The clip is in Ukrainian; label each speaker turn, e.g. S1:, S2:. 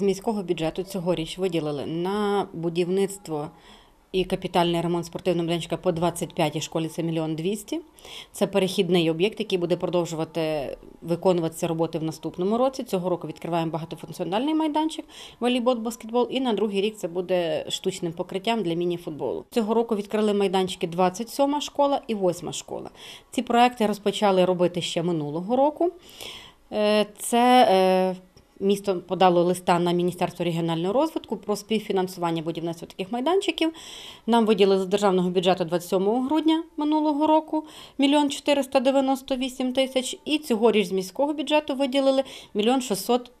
S1: З міського бюджету цьогоріч виділили на будівництво і капітальний ремонт спортивного майданчика по 25-й школі це мільйон 200. Це перехідний об'єкт, який буде продовжувати виконуватися роботи в наступному році. Цього року відкриваємо багатофункціональний майданчик, волейбол, баскетбол. І на другий рік це буде штучним покриттям для міні-футболу. Цього року відкрили майданчики 27-ма школа і 8 школа. Ці проекти розпочали робити ще минулого року. Е, це е, Місто подало листа на Міністерство регіонального розвитку про співфінансування будівництва таких майданчиків. Нам виділили з державного бюджету 27 грудня минулого року 1 498 тисяч, і цьогоріч з міського бюджету виділили 1 600